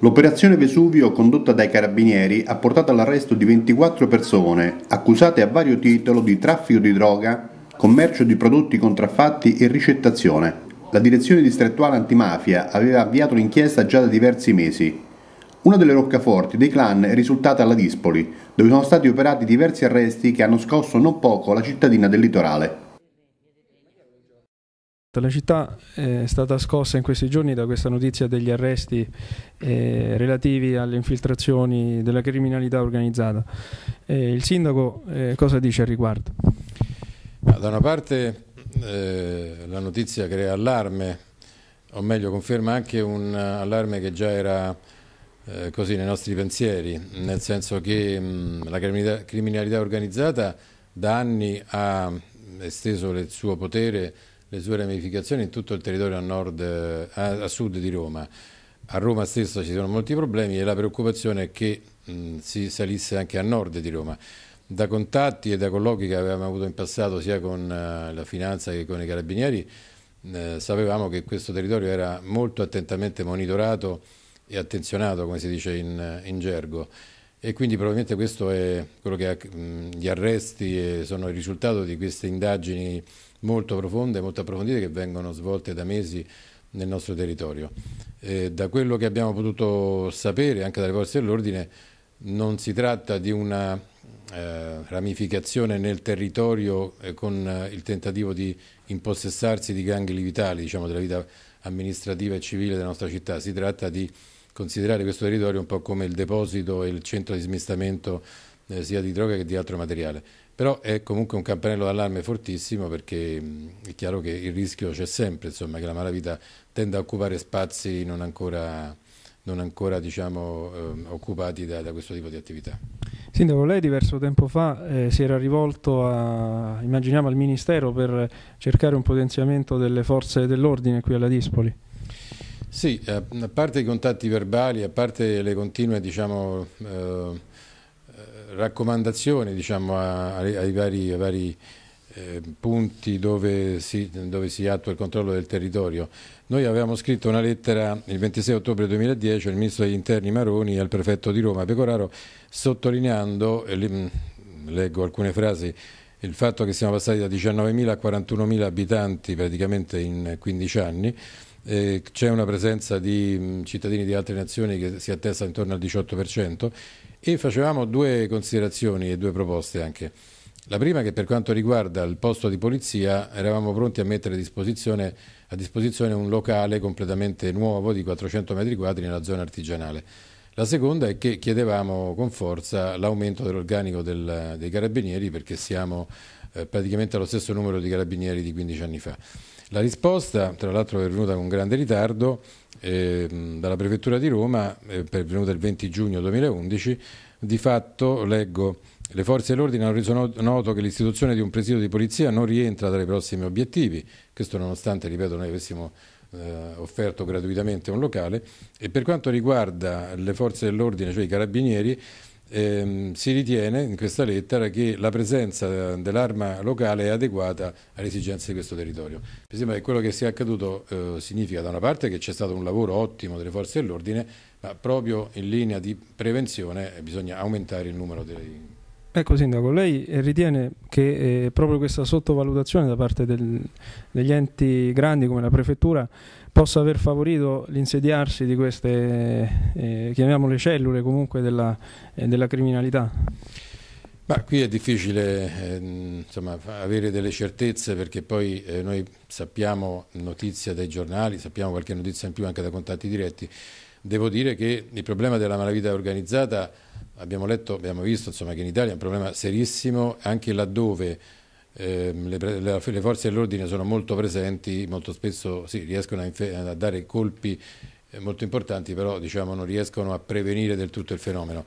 L'operazione Vesuvio condotta dai carabinieri ha portato all'arresto di 24 persone accusate a vario titolo di traffico di droga, commercio di prodotti contraffatti e ricettazione. La direzione distrettuale antimafia aveva avviato l'inchiesta già da diversi mesi. Una delle roccaforti dei clan è risultata alla Dispoli, dove sono stati operati diversi arresti che hanno scosso non poco la cittadina del litorale. Certo, la città eh, è stata scossa in questi giorni da questa notizia degli arresti eh, relativi alle infiltrazioni della criminalità organizzata. Eh, il sindaco eh, cosa dice al riguardo? Da una parte eh, la notizia crea allarme, o meglio conferma anche un allarme che già era eh, così nei nostri pensieri, nel senso che mh, la criminalità organizzata da anni ha esteso il suo potere le sue ramificazioni in tutto il territorio a, nord, eh, a, a sud di Roma. A Roma stessa ci sono molti problemi e la preoccupazione è che mh, si salisse anche a nord di Roma. Da contatti e da colloqui che avevamo avuto in passato sia con uh, la finanza che con i carabinieri, eh, sapevamo che questo territorio era molto attentamente monitorato e attenzionato, come si dice in, in gergo. E quindi probabilmente questo è quello che mh, gli arresti sono il risultato di queste indagini molto profonde, molto approfondite che vengono svolte da mesi nel nostro territorio. Eh, da quello che abbiamo potuto sapere anche dalle forze dell'ordine non si tratta di una eh, ramificazione nel territorio eh, con eh, il tentativo di impossessarsi di gangli vitali diciamo, della vita amministrativa e civile della nostra città, si tratta di considerare questo territorio un po' come il deposito e il centro di smistamento eh, sia di droga che di altro materiale però è comunque un campanello d'allarme fortissimo perché è chiaro che il rischio c'è sempre, insomma, che la malavita tenda a occupare spazi non ancora, non ancora diciamo, eh, occupati da, da, questo tipo di attività. Sindaco, lei diverso tempo fa eh, si era rivolto a, immaginiamo, al Ministero per cercare un potenziamento delle forze dell'ordine qui alla Dispoli. Sì, a parte i contatti verbali, a parte le continue diciamo, eh, raccomandazioni diciamo, ai, vari, ai vari eh, punti dove si, dove si, attua il controllo del territorio. Noi avevamo scritto una lettera il 26 ottobre 2010 al Ministro degli Interni Maroni e al Prefetto di Roma Pecoraro sottolineando, eh, leggo alcune frasi, il fatto che siamo passati da 19.000 a 41.000 abitanti praticamente in 15 anni c'è una presenza di mm, cittadini di altre nazioni che si attesta intorno al 18% e facevamo due considerazioni e due proposte anche. La prima è che per quanto riguarda il posto di polizia eravamo pronti a mettere a disposizione, a disposizione un locale completamente nuovo di 400 metri quadri nella zona artigianale. La seconda è che chiedevamo con forza l'aumento dell'organico del, dei carabinieri perché siamo eh, praticamente allo stesso numero di carabinieri di 15 anni fa. La risposta, tra l'altro, è venuta con grande ritardo eh, dalla Prefettura di Roma, eh, venuta il 20 giugno 2011, di fatto, leggo, le forze dell'ordine hanno reso noto che l'istituzione di un presidio di polizia non rientra tra i prossimi obiettivi, questo nonostante, ripeto, noi avessimo eh, offerto gratuitamente un locale, e per quanto riguarda le forze dell'ordine, cioè i carabinieri, eh, si ritiene in questa lettera che la presenza dell'arma locale è adeguata alle esigenze di questo territorio. Mi sembra che quello che sia accaduto eh, significa da una parte che c'è stato un lavoro ottimo delle forze dell'ordine, ma proprio in linea di prevenzione bisogna aumentare il numero dei... Ecco Sindaco, lei ritiene che eh, proprio questa sottovalutazione da parte del, degli enti grandi come la prefettura possa aver favorito l'insediarsi di queste, eh, chiamiamole cellule comunque, della, eh, della criminalità? Ma qui è difficile eh, insomma, avere delle certezze perché poi eh, noi sappiamo notizia dai giornali, sappiamo qualche notizia in più anche da contatti diretti. Devo dire che il problema della malavita organizzata abbiamo letto, abbiamo visto insomma, che in Italia è un problema serissimo, anche laddove eh, le, le, forze dell'ordine sono molto presenti, molto spesso sì, riescono a, a, dare colpi eh, molto importanti, però diciamo, non riescono a prevenire del tutto il fenomeno.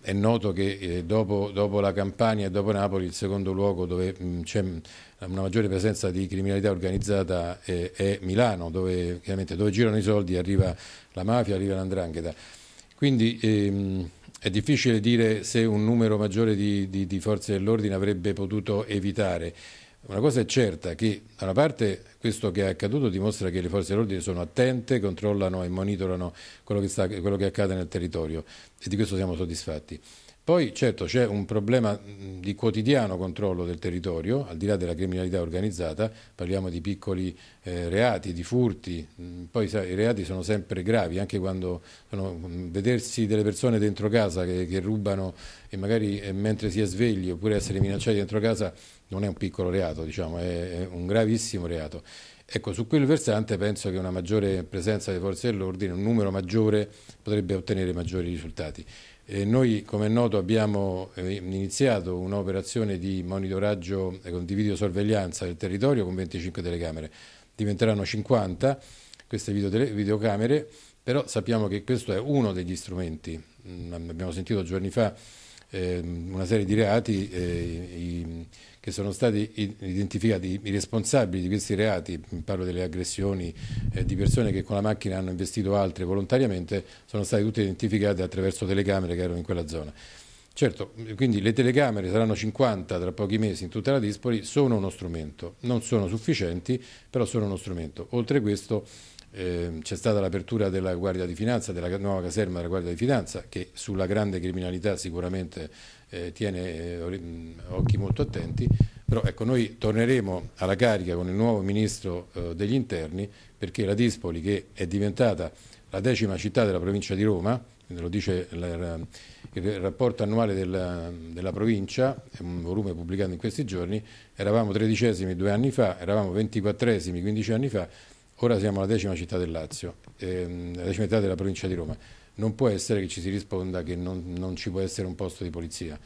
È noto che eh, dopo, dopo, la Campania e dopo Napoli il secondo luogo dove c'è una maggiore presenza di criminalità organizzata è Milano, dove, dove girano i soldi arriva la mafia, arriva l'andrangheta. Quindi ehm, è difficile dire se un numero maggiore di, di, di forze dell'ordine avrebbe potuto evitare. Una cosa è certa che da una parte questo che è accaduto dimostra che le forze dell'ordine sono attente, controllano e monitorano quello che, sta, quello che accade nel territorio e di questo siamo soddisfatti. Poi certo c'è un problema di quotidiano controllo del territorio, al di là della criminalità organizzata, parliamo di piccoli eh, reati, di furti, poi sai, i reati sono sempre gravi, anche quando sono, vedersi delle persone dentro casa che, che rubano e magari eh, mentre si è svegli oppure essere minacciati dentro casa non è un piccolo reato, diciamo, è, è un gravissimo reato. Ecco, su quel versante penso che una maggiore presenza delle forze dell'ordine, un numero maggiore, potrebbe ottenere maggiori risultati. Eh, noi, come è noto, abbiamo eh, iniziato un'operazione di monitoraggio eh, di videosorveglianza del territorio con 25 telecamere. Diventeranno 50 queste videotele, videocamere, però sappiamo che questo è uno degli strumenti. Mm, abbiamo sentito giorni fa Ehm, una serie di reati eh, i, che sono stati identificati i responsabili di questi reati, parlo delle aggressioni eh, di persone che con la macchina hanno investito altre volontariamente, sono stati tutti identificati attraverso telecamere che erano in quella zona. Certo, quindi le telecamere saranno 50 tra pochi mesi in tutta la Dispoli, sono uno strumento, non sono sufficienti, però sono uno strumento. Oltre questo Ehm, c'è stata l'apertura della Guardia di Finanza, della nuova caserma della Guardia di Finanza, che sulla grande criminalità sicuramente eh, tiene eh, occhi molto attenti, però ecco, noi torneremo alla carica con il nuovo Ministro eh, degli Interni perché la Dispoli, che è diventata la decima città della provincia di Roma, lo dice il rapporto annuale della, della, provincia, un volume pubblicato in questi giorni, eravamo tredicesimi due anni fa, eravamo ventiquattresimi quindici anni fa, Ora siamo la decima città del Lazio, ehm, la decima città della provincia di Roma. Non può essere che ci si risponda che non, non ci può essere un posto di polizia.